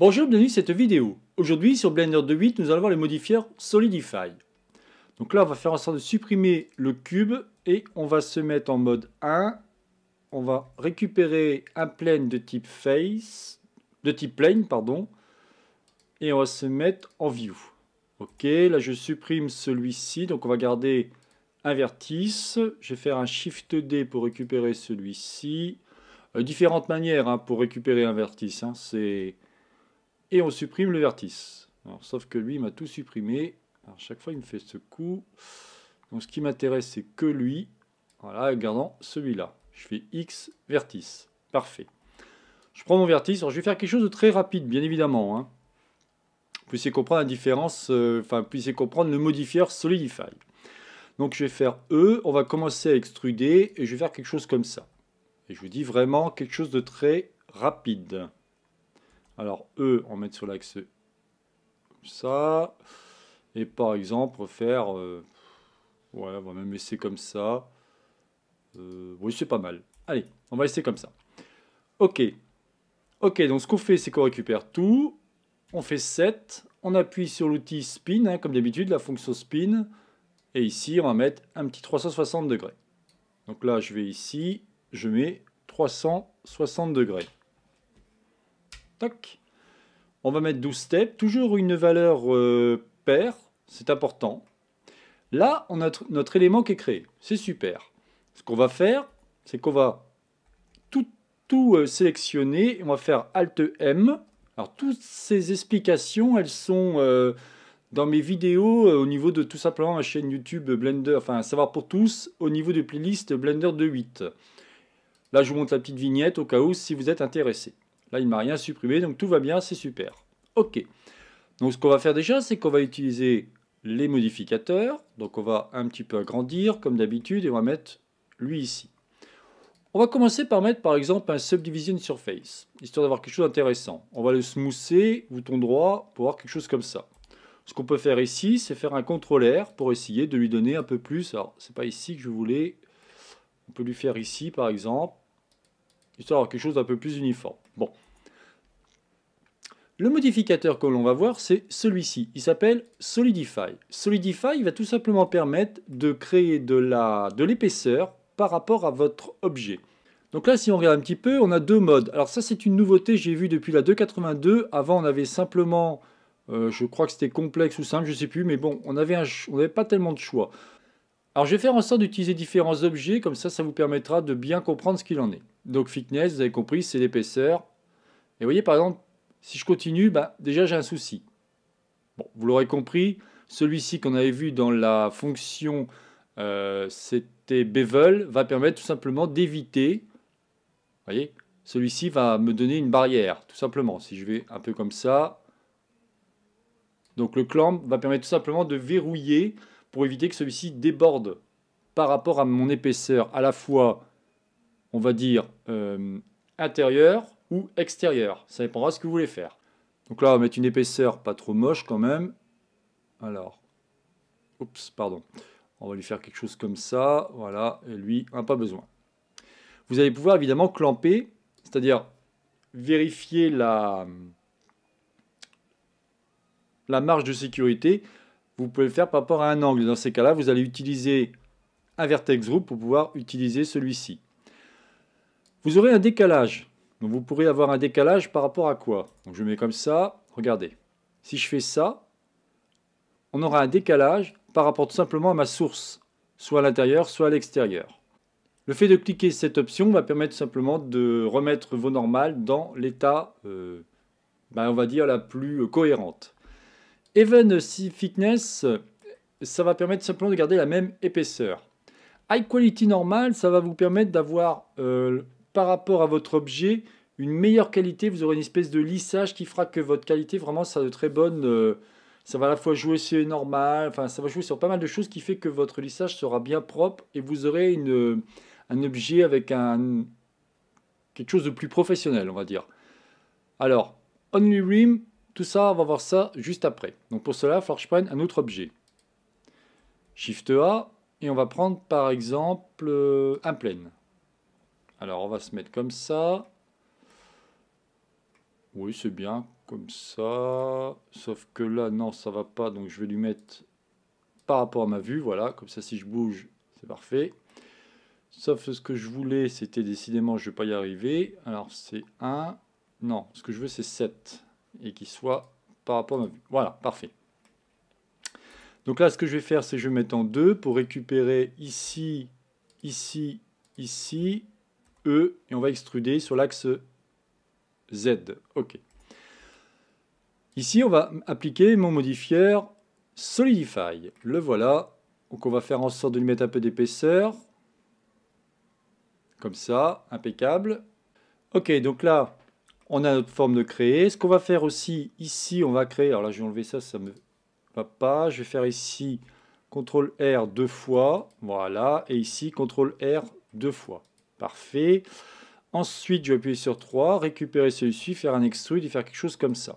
Bonjour, bienvenue dans cette vidéo. Aujourd'hui sur Blender 2.8, nous allons voir les modifieur Solidify. Donc là, on va faire en sorte de supprimer le cube et on va se mettre en mode 1. On va récupérer un plane de type face, de type plane, pardon, et on va se mettre en view. Ok, là je supprime celui-ci, donc on va garder un vertice. Je vais faire un Shift D pour récupérer celui-ci. Euh, différentes manières hein, pour récupérer un vertice. Hein. C'est et on supprime le vertice. Alors, sauf que lui, m'a tout supprimé. Alors, chaque fois, il me fait ce coup. Donc, ce qui m'intéresse, c'est que lui. Voilà, gardant celui-là. Je fais X vertice. Parfait. Je prends mon vertice. Alors, je vais faire quelque chose de très rapide, bien évidemment. Hein. Vous puissiez comprendre la différence, euh, enfin, vous puissiez comprendre le modifier, Solidify. Donc, je vais faire E. On va commencer à extruder et je vais faire quelque chose comme ça. Et je vous dis vraiment quelque chose de très rapide. Alors E, on met sur l'axe ça. Et par exemple, faire... Euh, ouais, on va même laisser comme ça. Euh, oui, c'est pas mal. Allez, on va laisser comme ça. Ok. Ok, donc ce qu'on fait, c'est qu'on récupère tout. On fait 7. On appuie sur l'outil spin, hein, comme d'habitude, la fonction spin. Et ici, on va mettre un petit 360 degrés. Donc là, je vais ici, je mets 360 degrés. On va mettre 12 steps. Toujours une valeur euh, paire. C'est important. Là, on a notre élément qui est créé. C'est super. Ce qu'on va faire, c'est qu'on va tout, tout euh, sélectionner. On va faire Alt-M. Alors, toutes ces explications, elles sont... Euh, dans mes vidéos au niveau de tout simplement ma chaîne YouTube Blender, enfin savoir pour tous, au niveau de playlist Blender 2.8. Là, je vous montre la petite vignette au cas où si vous êtes intéressé. Là, il ne m'a rien supprimé, donc tout va bien, c'est super. OK. Donc ce qu'on va faire déjà, c'est qu'on va utiliser les modificateurs. Donc on va un petit peu agrandir, comme d'habitude, et on va mettre lui ici. On va commencer par mettre, par exemple, un Subdivision Surface, histoire d'avoir quelque chose d'intéressant. On va le smousser, bouton droit, pour avoir quelque chose comme ça. Ce qu'on peut faire ici, c'est faire un contrôleur pour essayer de lui donner un peu plus. Alors, n'est pas ici que je voulais. On peut lui faire ici, par exemple, histoire d'avoir quelque chose d'un peu plus uniforme. Le modificateur que l'on va voir, c'est celui-ci. Il s'appelle Solidify. Solidify va tout simplement permettre de créer de l'épaisseur par rapport à votre objet. Donc là, si on regarde un petit peu, on a deux modes. Alors ça, c'est une nouveauté, j'ai vu depuis la 2.82. Avant, on avait simplement, euh, je crois que c'était complexe ou simple, je ne sais plus, mais bon, on n'avait pas tellement de choix. Alors je vais faire en sorte d'utiliser différents objets, comme ça, ça vous permettra de bien comprendre ce qu'il en est. Donc Fitness, vous avez compris, c'est l'épaisseur. Et vous voyez, par exemple, si je continue, bah, déjà j'ai un souci. vous l'aurez compris, celui-ci qu'on avait vu dans la fonction, euh, c'était bevel, va permettre tout simplement d'éviter. Vous voyez, celui-ci va me donner une barrière, tout simplement. Si je vais un peu comme ça. Donc le clamp va permettre tout simplement de verrouiller pour éviter que celui-ci déborde par rapport à mon épaisseur à la fois, on va dire, euh, intérieure extérieur Ça dépendra ce que vous voulez faire. Donc là, on va mettre une épaisseur pas trop moche quand même. Alors, oups, pardon. On va lui faire quelque chose comme ça. Voilà, et lui, un pas besoin. Vous allez pouvoir évidemment clamper, c'est-à-dire vérifier la, la marge de sécurité. Vous pouvez le faire par rapport à un angle. Dans ces cas-là, vous allez utiliser un vertex group pour pouvoir utiliser celui-ci. Vous aurez un décalage vous pourrez avoir un décalage par rapport à quoi je mets comme ça, regardez. Si je fais ça, on aura un décalage par rapport tout simplement à ma source, soit à l'intérieur, soit à l'extérieur. Le fait de cliquer cette option va permettre simplement de remettre vos normales dans l'état, euh, ben, on va dire, la plus cohérente. Even fitness, ça va permettre simplement de garder la même épaisseur. High Quality Normal, ça va vous permettre d'avoir euh, par rapport à votre objet une meilleure qualité. Vous aurez une espèce de lissage qui fera que votre qualité vraiment ça de très bonne. Euh, ça va à la fois jouer sur normal, enfin ça va jouer sur pas mal de choses qui fait que votre lissage sera bien propre et vous aurez une, euh, un objet avec un quelque chose de plus professionnel, on va dire. Alors, Only Rim, tout ça, on va voir ça juste après. Donc pour cela, il va falloir que je prenne un autre objet. Shift A, et on va prendre par exemple euh, un plane. Alors on va se mettre comme ça. Oui, c'est bien comme ça. Sauf que là, non, ça va pas. Donc je vais lui mettre par rapport à ma vue. Voilà, comme ça, si je bouge, c'est parfait. Sauf que ce que je voulais, c'était décidément, je ne vais pas y arriver. Alors c'est 1. Non, ce que je veux, c'est 7. Et qu'il soit par rapport à ma vue. Voilà, parfait. Donc là, ce que je vais faire, c'est je vais mettre en 2 pour récupérer ici, ici, ici E et on va extruder sur l'axe Z. OK. Ici, on va appliquer mon modifier Solidify. Le voilà. Donc on va faire en sorte de lui mettre un peu d'épaisseur. Comme ça, impeccable. OK, donc là, on a notre forme de créer. Ce qu'on va faire aussi, ici, on va créer... Alors là, je vais enlever ça, ça me va pas. Je vais faire ici... CTRL R deux fois, voilà, et ici CTRL R deux fois. Parfait. Ensuite, je vais appuyer sur 3, récupérer celui-ci, faire un extrude et faire quelque chose comme ça.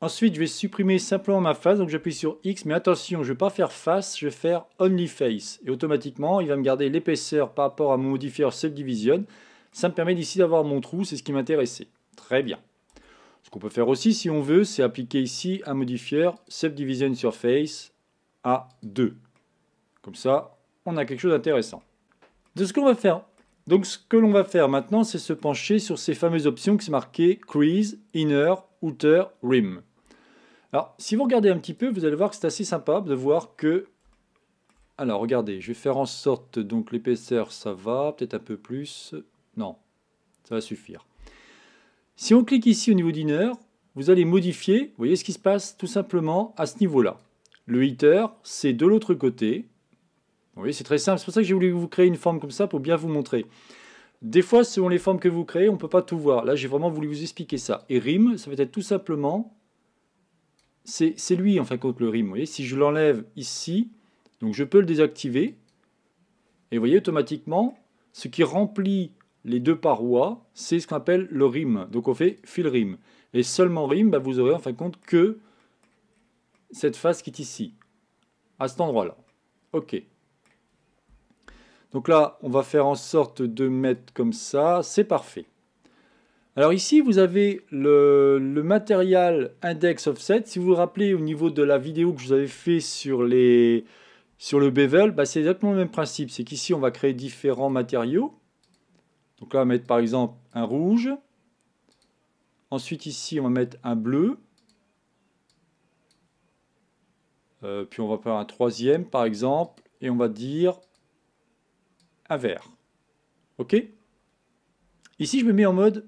Ensuite, je vais supprimer simplement ma face, donc j'appuie sur X, mais attention, je ne vais pas faire face, je vais faire Only Face. Et automatiquement, il va me garder l'épaisseur par rapport à mon modifier Subdivision. Ça me permet d'ici d'avoir mon trou, c'est ce qui m'intéressait. Très bien. Ce qu'on peut faire aussi, si on veut, c'est appliquer ici un modifier Subdivision Surface à 2. Comme ça, on a quelque chose d'intéressant. De ce qu'on va faire donc ce que l'on va faire maintenant, c'est se pencher sur ces fameuses options qui sont marquées crease, inner, outer, rim. Alors si vous regardez un petit peu, vous allez voir que c'est assez sympa de voir que... Alors regardez, je vais faire en sorte, donc l'épaisseur ça va, peut-être un peu plus, non, ça va suffire. Si on clique ici au niveau d'inner, vous allez modifier, vous voyez ce qui se passe tout simplement à ce niveau-là. Le heater, c'est de l'autre côté, oui, c'est très simple. C'est pour ça que j'ai voulu vous créer une forme comme ça pour bien vous montrer. Des fois, selon les formes que vous créez, on ne peut pas tout voir. Là, j'ai vraiment voulu vous expliquer ça. Et rime, ça va être tout simplement... C'est lui, en fin de compte, le rime. Vous voyez, si je l'enlève ici, donc je peux le désactiver. Et vous voyez, automatiquement, ce qui remplit les deux parois, c'est ce qu'on appelle le rime. Donc on fait fil rime. Et seulement rime, bah, vous aurez en fin de compte que cette face qui est ici, à cet endroit-là. OK. Donc là, on va faire en sorte de mettre comme ça. C'est parfait. Alors ici, vous avez le, matériel index offset. Si vous vous rappelez au niveau de la vidéo que je vous avais fait sur, les, sur le bevel, bah, c'est exactement le même principe. C'est qu'ici, on va créer différents matériaux. Donc là, on va mettre par exemple un rouge. Ensuite, ici, on va mettre un bleu. Euh, puis on va faire un troisième, par exemple. Et on va dire à vert. OK Ici, je me mets en mode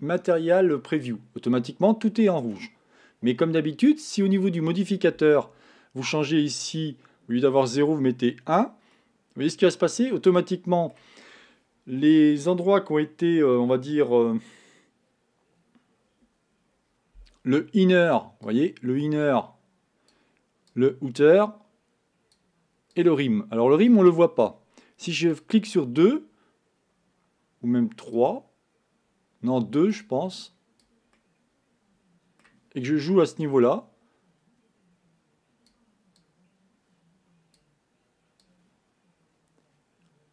matériel preview. Automatiquement, tout est en rouge. Mais comme d'habitude, si au niveau du modificateur, vous changez ici, au lieu d'avoir 0, vous mettez 1, vous voyez ce qui va se passer Automatiquement, les endroits qui ont été, euh, on va dire, euh, le inner, vous voyez, le inner, le outer et le rim. Alors le rim, on le voit pas. Si je clique sur 2, ou même 3, non 2 je pense, et que je joue à ce niveau-là,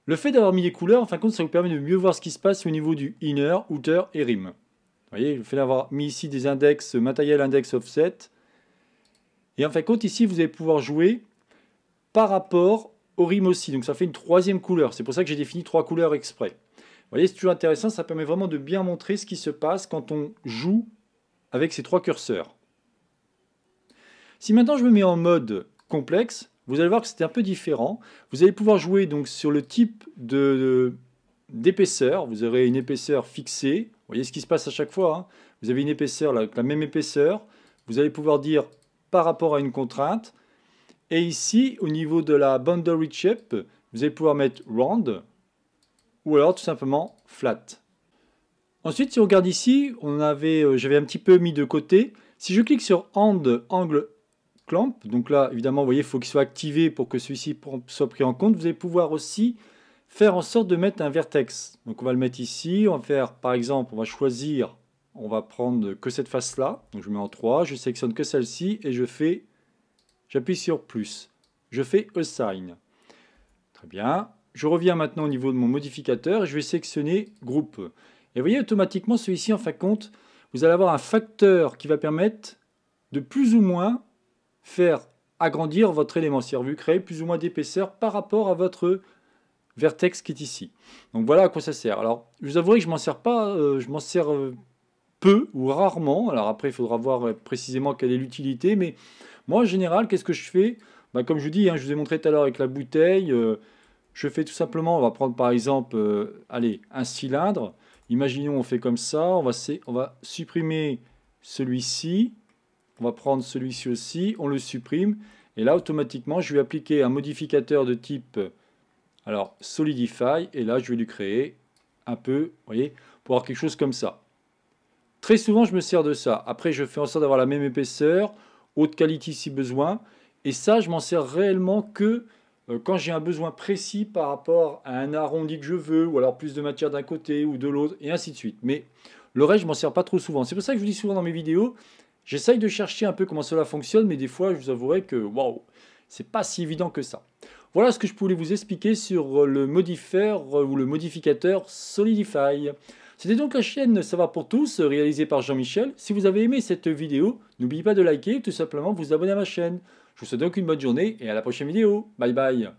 Le fait d'avoir mis les couleurs, en fin de compte, ça vous permet de mieux voir ce qui se passe au niveau du inner, outer et rim. Vous voyez, le fait d'avoir mis ici des index, matériel index offset. Et en fin de compte, ici, vous allez pouvoir jouer par rapport au rime aussi. Donc ça fait une troisième couleur. C'est pour ça que j'ai défini trois couleurs exprès. Vous voyez, c'est toujours intéressant, ça permet vraiment de bien montrer ce qui se passe quand on joue avec ces trois curseurs. Si maintenant je me mets en mode complexe, vous allez voir que c'est un peu différent. Vous allez pouvoir jouer donc sur le type d'épaisseur. vous aurez une épaisseur fixée. Vous voyez ce qui se passe à chaque fois. Hein. vous avez une épaisseur, la même épaisseur. Vous allez pouvoir dire par rapport à une contrainte. Et ici, au niveau de la boundary shape, vous allez pouvoir mettre round ou alors tout simplement flat. Ensuite, si on regarde ici, on avait, euh, j'avais un petit peu mis de côté. Si je clique sur hand, angle clamp, donc là, évidemment, vous voyez, il faut qu'il soit activé pour que celui-ci soit pris en compte. Vous allez pouvoir aussi faire en sorte de mettre un vertex. Donc on va le mettre ici, on va faire, par exemple, on va choisir, on va prendre que cette face-là. Donc je mets en 3, je sélectionne que celle-ci et je fais J'appuie sur plus. Je fais assign. Très bien. Je reviens maintenant au niveau de mon modificateur je vais sélectionner groupe. Et vous voyez automatiquement celui-ci, en fin de compte, vous allez avoir un facteur qui va permettre de plus ou moins faire agrandir votre élément, c'est-à-dire créez plus ou moins d'épaisseur par rapport à votre vertex qui est ici. Donc voilà à quoi ça sert. Alors, je vous avouerai que je m'en sers pas, euh, je m'en sers euh, peu ou rarement. Alors après, il faudra voir précisément quelle est l'utilité, mais moi, en général, qu'est-ce que je fais bah, Comme je vous dis, hein, je vous ai montré tout à l'heure avec la bouteille, euh, je fais tout simplement, on va prendre par exemple, euh, allez, un cylindre. Imaginons, on fait comme ça, on va, on va supprimer celui-ci, on va prendre celui-ci aussi, on le supprime, et là, automatiquement, je vais appliquer un modificateur de type, alors, Solidify, et là, je vais lui créer un peu, vous voyez, pour avoir quelque chose comme ça. Très souvent, je me sers de ça. Après, je fais en sorte d'avoir la même épaisseur haute qualité si besoin. Et ça, je m'en sers réellement que euh, quand j'ai un besoin précis par rapport à un arrondi que je veux, ou alors plus de matière d'un côté ou de l'autre, et ainsi de suite. Mais le reste, je m'en sers pas trop souvent. C'est pour ça que je vous dis souvent dans mes vidéos, j'essaye de chercher un peu comment cela fonctionne, mais des fois, je vous avouerai que waouh, c'est pas si évident que ça. Voilà ce que je pouvais vous expliquer sur le modifier euh, ou le modificateur Solidify. C'était donc la chaîne Ça va pour tous, réalisée par Jean-Michel. Si vous avez aimé cette vidéo, n'oubliez pas de liker, et tout simplement vous abonner à ma chaîne. Je vous souhaite donc une bonne journée et à la prochaine vidéo. Bye bye